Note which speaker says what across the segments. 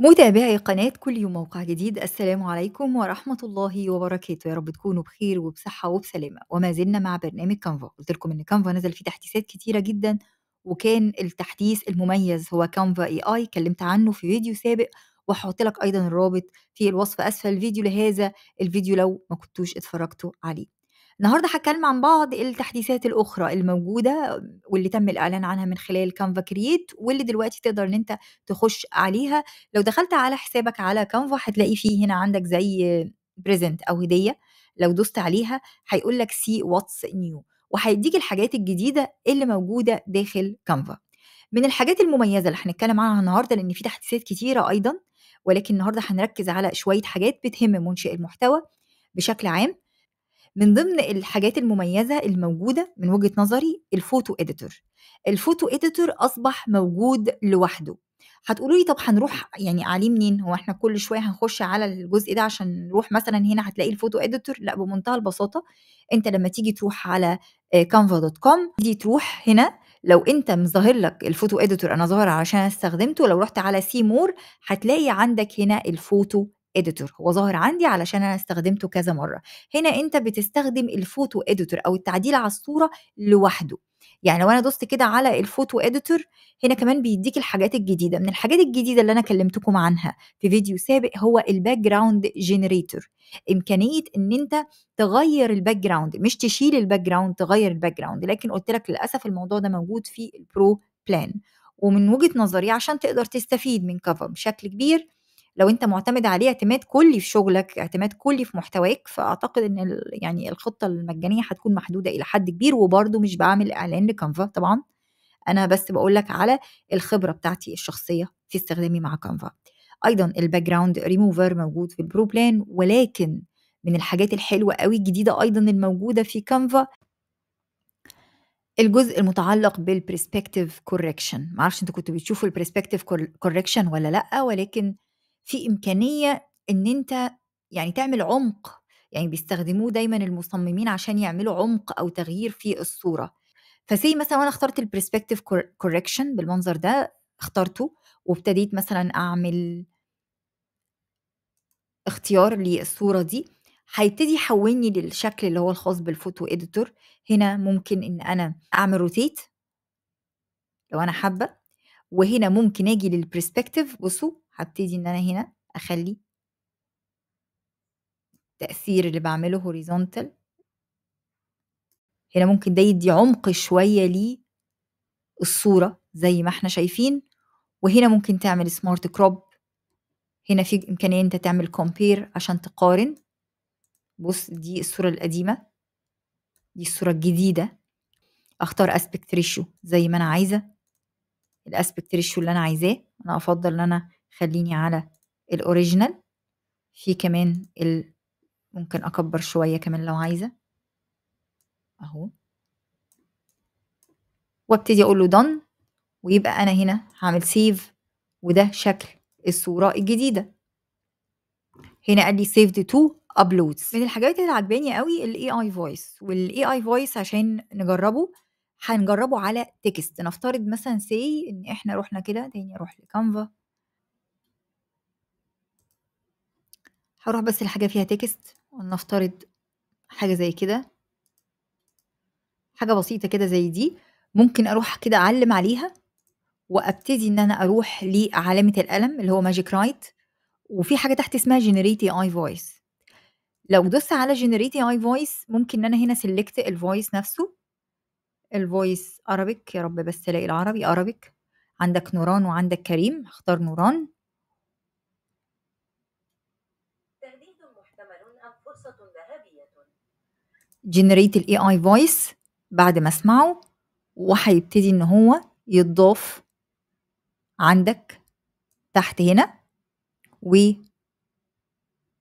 Speaker 1: متابعي قناة كل يوم موقع جديد السلام عليكم ورحمة الله وبركاته يا رب تكونوا بخير وبصحة وبسلامة وما زلنا مع برنامج كانفا قلت لكم إن كانفا نزل فيه تحديثات كتيرة جدا وكان التحديث المميز هو كانفا اي اي كلمت عنه في فيديو سابق وهحط لك ايضا الرابط في الوصف اسفل الفيديو لهذا الفيديو لو ما كنتوش اتفرجتوا عليه النهارده هتكلم عن بعض التحديثات الاخرى الموجوده واللي تم الاعلان عنها من خلال كانفا كرييت واللي دلوقتي تقدر ان انت تخش عليها لو دخلت على حسابك على كانفا هتلاقي فيه هنا عندك زي بريزنت او هديه لو دوست عليها هيقول لك سي واتس نيو وهيديك الحاجات الجديده اللي موجوده داخل كانفا من الحاجات المميزه اللي هنتكلم عنها النهارده لان في تحديثات كتيره ايضا ولكن النهارده هنركز على شويه حاجات بتهم منشئ المحتوى بشكل عام من ضمن الحاجات المميزة الموجودة من وجهة نظري الفوتو إديتور الفوتو إديتور أصبح موجود لوحده هتقولوا لي طب هنروح يعني عليه منين هو احنا كل شويه هنخش على الجزء ده عشان نروح مثلا هنا هتلاقي الفوتو اديتور لا بمنتهى البساطه انت لما تيجي تروح على كانفا دوت كوم تيجي تروح هنا لو انت مظاهر لك الفوتو اديتور انا ظاهر عشان استخدمته لو رحت على سي مور هتلاقي عندك هنا الفوتو اديتور هو ظاهر عندي علشان انا استخدمته كذا مره هنا انت بتستخدم الفوتو اديتور او التعديل على الصوره لوحده يعني لو انا دوست كده على الفوتو اديتور هنا كمان بيديك الحاجات الجديده من الحاجات الجديده اللي انا كلمتكم عنها في فيديو سابق هو الباك جراوند جنريتور امكانيه ان انت تغير الباك جراوند مش تشيل الباك جراوند تغير الباك جراوند لكن قلت لك للاسف الموضوع ده موجود في البرو بلان ومن وجهه نظري عشان تقدر تستفيد من كفر بشكل كبير لو انت معتمد عليه اعتماد كلي في شغلك اعتماد كلي في محتواك فاعتقد ان يعني الخطه المجانيه هتكون محدوده الى حد كبير وبرده مش بعمل اعلان لكانفا طبعا انا بس بقول لك على الخبره بتاعتي الشخصيه في استخدامي مع كانفا ايضا الباك جراوند ريموفر موجود في البرو بلان ولكن من الحاجات الحلوه قوي الجديده ايضا الموجوده في كانفا الجزء المتعلق بالبرسبكتيف كوركشن معرفش انتوا كنتوا بتشوفوا البرسبكتيف كوركشن ولا لا ولكن في إمكانية إن أنت يعني تعمل عمق يعني بيستخدموه دايما المصممين عشان يعملوا عمق أو تغيير في الصورة فسي مثلا أنا اخترت البرسبكتيف كوركشن بالمنظر ده اخترته وابتديت مثلا أعمل اختيار للصورة دي هيبتدي يحولني للشكل اللي هو الخاص بالفوتو اديتور هنا ممكن ان انا اعمل روتيت لو انا حابه وهنا ممكن اجي للبرسبكتيف بصوا هبتدي ان انا هنا اخلي التأثير اللي بعمله هوريزونتال هنا ممكن ده يدي عمق شوية للصورة زي ما احنا شايفين وهنا ممكن تعمل سمارت كروب هنا في إمكانية انت تعمل كومبير عشان تقارن بص دي الصورة القديمة دي الصورة الجديدة اختار اسبكت ريشيو زي ما انا عايزة الاسبكت ريشيو اللي انا عايزاه انا افضل ان انا خليني على الاوريجينال في كمان ال... ممكن اكبر شويه كمان لو عايزه اهو وابتدي اقول له done ويبقى انا هنا هعمل سيف وده شكل الصوره الجديده هنا قال لي سيفد تو ابلودز من الحاجات اللي عجباني قوي الاي اي فويس والاي اي فويس عشان نجربه هنجربه على تكست نفترض مثلا سي ان احنا رحنا كده تاني اروح لكانفا هروح بس لحاجة فيها تكست ونفترض حاجة زي كده حاجة بسيطة كده زي دي ممكن اروح كده اعلم عليها وابتدي ان انا اروح لعلامة القلم اللي هو ماجيك رايت وفي حاجة تحت اسمها جنريت اي فويس لو دوست على جنريت اي فويس ممكن ان انا هنا سلكت الفويس نفسه الفويس عربيك يا رب بس الاقي العربي ارابيك عندك نوران وعندك كريم اختار نوران تهديد محتمل ام فرصه ذهبيه جنريت الاي اي فويس بعد ما اسمعه وهيبتدي ان هو يتضاف عندك تحت هنا و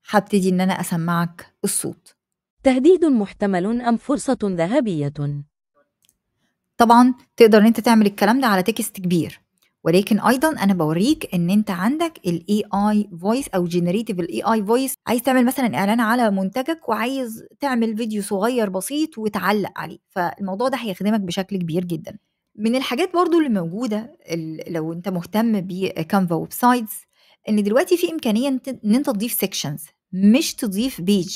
Speaker 1: هبتدي ان انا اسمعك الصوت تهديد محتمل ام فرصه ذهبيه طبعا تقدر ان انت تعمل الكلام ده على تكست كبير ولكن ايضا انا بوريك ان انت عندك الاي اي فويس او جنريتيف الاي اي فويس عايز تعمل مثلا اعلان على منتجك وعايز تعمل فيديو صغير بسيط وتعلق عليه فالموضوع ده هيخدمك بشكل كبير جدا من الحاجات برضو اللي موجوده لو انت مهتم بكانفا ويب سايتس ان دلوقتي في امكانيه ان انت تضيف سيكشنز مش تضيف بيج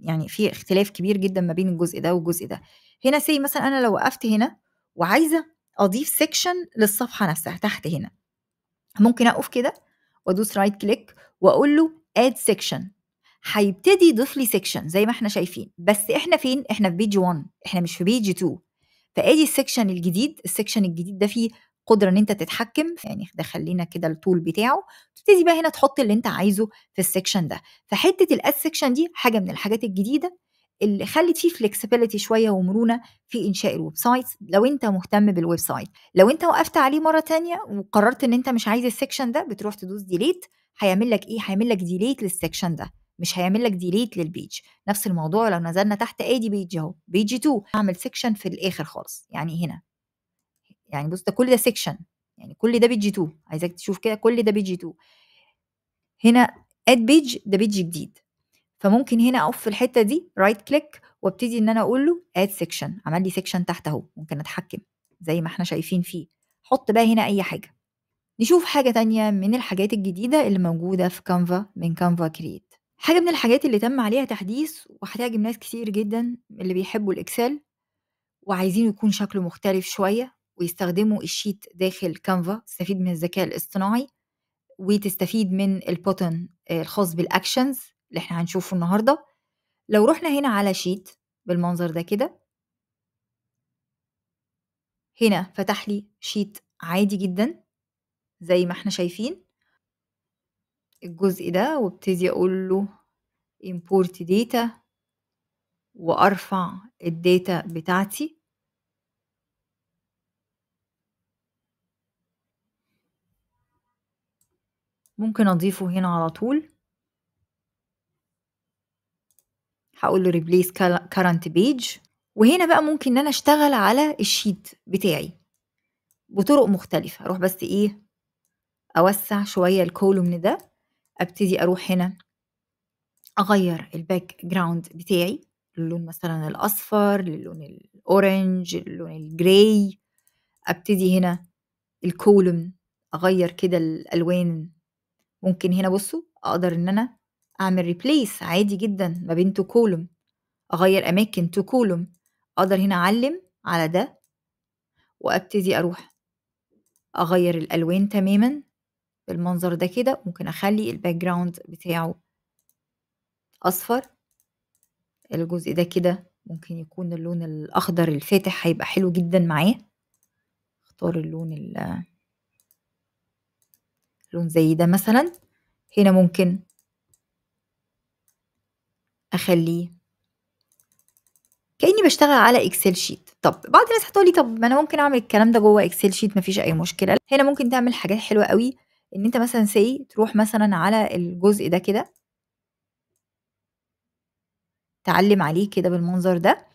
Speaker 1: يعني في اختلاف كبير جدا ما بين الجزء ده والجزء ده هنا سي مثلا انا لو وقفت هنا وعايزه اضيف سيكشن للصفحه نفسها تحت هنا ممكن اقف كده وادوس رايت كليك واقول له اد سيكشن هيبتدي يضيف لي سيكشن زي ما احنا شايفين بس احنا فين احنا في بيج 1 احنا مش في بيج 2 فادي السيكشن الجديد السيكشن الجديد ده فيه قدره ان انت تتحكم يعني ده خلينا كده التول بتاعه تبتدي بقى هنا تحط اللي انت عايزه في السيكشن ده فحته الاد سيكشن دي حاجه من الحاجات الجديده اللي خلت فيه فلكسبيليتي شويه ومرونه في انشاء الويب سايت لو انت مهتم بالويب سايت لو انت وقفت عليه مره تانية وقررت ان انت مش عايز السكشن ده بتروح تدوس ديليت هيعمل لك ايه هيعمل لك ديليت للسكشن ده مش هيعمل لك ديليت للبيج نفس الموضوع لو نزلنا تحت ادي بيج اهو بيج 2 هعمل سكشن في الاخر خالص يعني هنا يعني بص ده كل ده سكشن يعني كل ده بيج 2 عايزاك تشوف كده كل ده بيج 2 هنا اد بيج ده بيج جديد فممكن هنا اقف في الحته دي رايت كليك وابتدي ان انا اقول له اد سيكشن عمل لي سيكشن تحت اهو ممكن اتحكم زي ما احنا شايفين فيه حط بقى هنا اي حاجه نشوف حاجه تانية من الحاجات الجديده اللي موجوده في كانفا من كانفا كريت حاجه من الحاجات اللي تم عليها تحديث وهتعجب ناس كتير جدا اللي بيحبوا الاكسل وعايزين يكون شكله مختلف شويه ويستخدموا الشيت داخل كانفا تستفيد من الذكاء الاصطناعي وتستفيد من البوتن الخاص بالاكشنز اللي احنا هنشوفه النهارده لو رحنا هنا على شيت بالمنظر ده كده هنا فتح لي شيت عادي جدا زي ما احنا شايفين الجزء ده وابتدي اقول له import data وارفع الداتا بتاعتي ممكن اضيفه هنا على طول هقول له ريبليس كارنت بيج وهنا بقى ممكن ان انا اشتغل على الشيت بتاعي بطرق مختلفة اروح بس ايه اوسع شوية الكولومن ده ابتدي اروح هنا اغير الباك جراوند بتاعي اللون مثلا الاصفر للون الاورنج للون الجراي ابتدي هنا الكولوم اغير كده الالوان ممكن هنا بصوا اقدر ان انا أعمل replace عادي جدا ما بين تو كولوم أغير أماكن تو كولوم أقدر هنا أعلم على ده وأبتدي أروح أغير الألوان تماما بالمنظر ده كده ممكن أخلي الباك جراوند بتاعه أصفر الجزء ده كده ممكن يكون اللون الأخضر الفاتح هيبقى حلو جدا معاه اختار اللون اللون زي ده مثلا هنا ممكن أخلّيه؟ كإنّي بشتغل على اكسل شيت طَب بعض الناس هتقولي "طَب ما أنا ممكن أعمل الكلام ده جوّه اكسل شيت ما فيش أي مشكلة." هنا ممكن تعمل حاجات حلوة قوي إن أنت مثلًا سي تروح مثلًا على الجزء ده كده تعلّم عليه كده بالمنظر ده،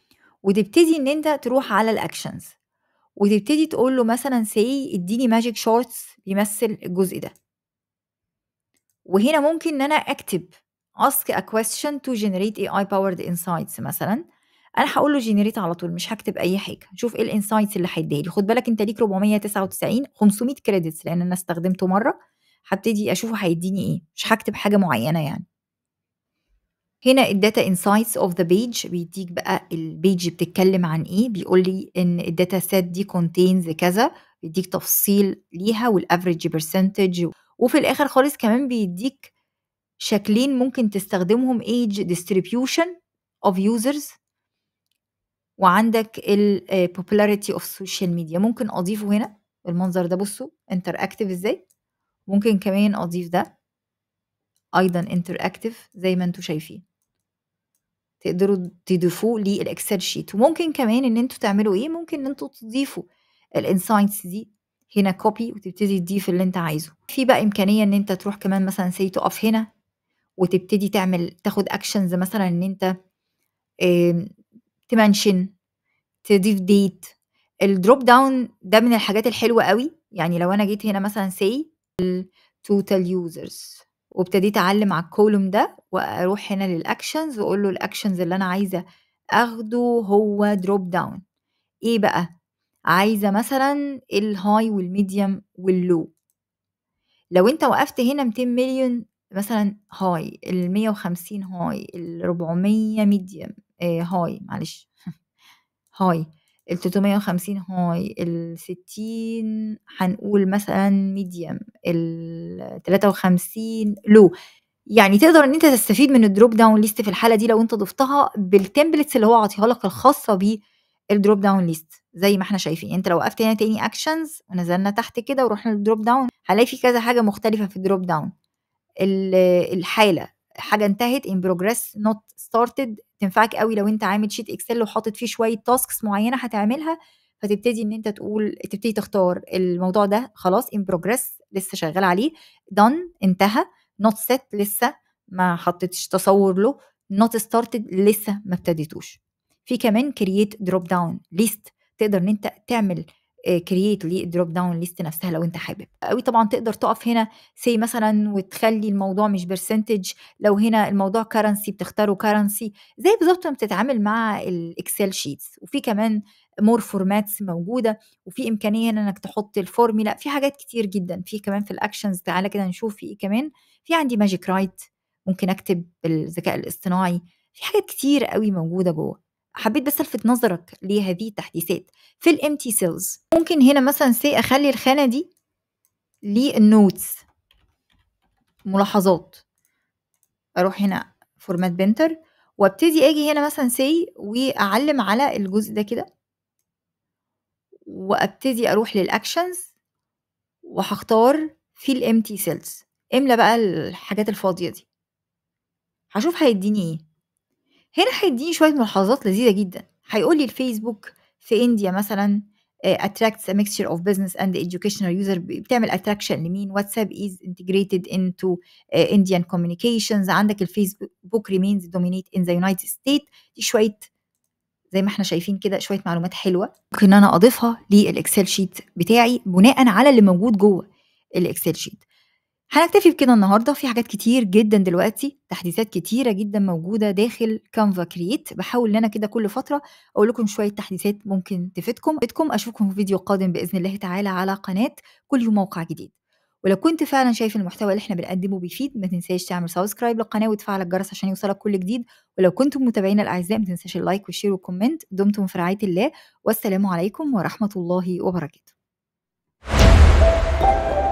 Speaker 1: وتبتدي إن أنت تروح على الاكشنز وتبتدي تقول له مثلًا سي ادّيني ماجيك شورتس يمثّل الجزء ده. وهنا ممكن إن أنا أكتب. ask a question to generate AI powered insights مثلا انا هقول له جنريت على طول مش هكتب اي حاجه شوف ايه الانسايتس اللي هيديها لي خد بالك انت ليك 499 500 كريدتس لان انا استخدمته مره هبتدي اشوفه هيديني ايه مش هكتب حاجه معينه يعني هنا الداتا انسايتس اوف ذا بيج بيديك بقى البيج بتتكلم عن ايه بيقول لي ان الداتا سيت دي كونتينز كذا بيديك تفصيل ليها والافريج برسنتج وفي الاخر خالص كمان بيديك شكلين ممكن تستخدمهم age distribution of users وعندك ال popularity of social media ممكن أضيفه هنا المنظر ده بصوا interactive ازاي ممكن كمان أضيف ده أيضا interactive زي ما انتوا شايفين تقدروا تضيفوه للإكسل شيت وممكن كمان إن انتوا تعملوا إيه ممكن إن انتوا تضيفوا الانسايتس دي هنا كوبي وتبتدي تضيف اللي انت عايزه في بقى امكانيه ان انت تروح كمان مثلا سي تقف هنا وتبتدي تعمل تاخد اكشنز مثلا ان انت تمنشن تضيف ديت الدروب داون ده من الحاجات الحلوه قوي يعني لو انا جيت هنا مثلا سي التوتال يوزرز وابتديت اعلم على الكولوم ده واروح هنا للاكشنز واقول له الاكشنز اللي انا عايزه اخده هو دروب داون ايه بقى عايزه مثلا الهاي والميديوم واللو لو انت وقفت هنا 200 مليون مثلا هاي ال 150 هاي ال 400 ميديم آه هاي معلش هاي ال 350 هاي ال 60 هنقول مثلا ميديم ال 53 لو يعني تقدر ان انت تستفيد من الدروب داون ليست في الحاله دي لو انت ضفتها بالتمبلتس اللي هو عاطيها لك الخاصه بالدروب داون ليست زي ما احنا شايفين انت لو وقفت هنا تاني اكشنز ونزلنا تحت كده ورحنا للدروب داون هلاقي في كذا حاجه مختلفه في الدروب داون الحاله حاجه انتهت ان بروجريس نوت ستارتد تنفعك قوي لو انت عامل شيت اكسل وحاطط فيه شويه تاسكس معينه هتعملها فتبتدي ان انت تقول تبتدي تختار الموضوع ده خلاص ان بروجريس لسه شغال عليه دون انتهى نوت سيت لسه ما حطيتش تصور له نوت ستارتد لسه ما ابتديتوش في كمان كرييت دروب داون ليست تقدر ان انت تعمل كرييت دروب داون ليست نفسها لو انت حابب قوي طبعا تقدر تقف هنا سي مثلا وتخلي الموضوع مش برسنتج لو هنا الموضوع كرنسي بتختاره كرنسي زي بالظبط ما بتتعامل مع الاكسل شيتس وفي كمان مور فورماتس موجوده وفي امكانيه هنا انك تحط الفورميلا في حاجات كتير جدا في كمان في الاكشنز تعالى كده نشوف في ايه كمان في عندي ماجيك رايت ممكن اكتب بالذكاء الاصطناعي في حاجات كتير قوي موجوده جوه حبيت بس الفت نظرك لهذه التحديثات في الامتي سيلز ممكن هنا مثلا سي اخلي الخانه دي للنوتس ملاحظات اروح هنا فورمات بنتر وابتدي اجي هنا مثلا سي واعلم على الجزء ده كده وابتدي اروح للاكشنز وهختار في الامتي سيلز املى بقى الحاجات الفاضيه دي هشوف هيديني ايه هنا هيديني شوية ملاحظات لذيذة جدا هيقول لي الفيسبوك في انديا مثلا آه، attracts a mixture of business and educational user بتعمل attraction لمين واتساب is integrated into آه، Indian communications عندك الفيسبوك remains dominate in the United States دي شوية زي ما احنا شايفين كده شوية معلومات حلوة ممكن انا اضيفها للاكسل شيت بتاعي بناء على اللي موجود جوه الاكسل شيت هنكتفي بكده النهارده في حاجات كتير جدا دلوقتي تحديثات كتيره جدا موجوده داخل كانفا كرييت بحاول ان انا كده كل فتره اقول لكم شويه تحديثات ممكن تفيدكم بدكم اشوفكم في فيديو قادم باذن الله تعالى على قناه كل يوم موقع جديد ولو كنت فعلا شايف المحتوى اللي احنا بنقدمه بيفيد ما تنساش تعمل سبسكرايب للقناه وتفعل الجرس عشان يوصلك كل جديد ولو كنتم متابعينا الاعزاء ما تنساش اللايك والشير والكومنت دمتم في رعايه الله والسلام عليكم ورحمه الله وبركاته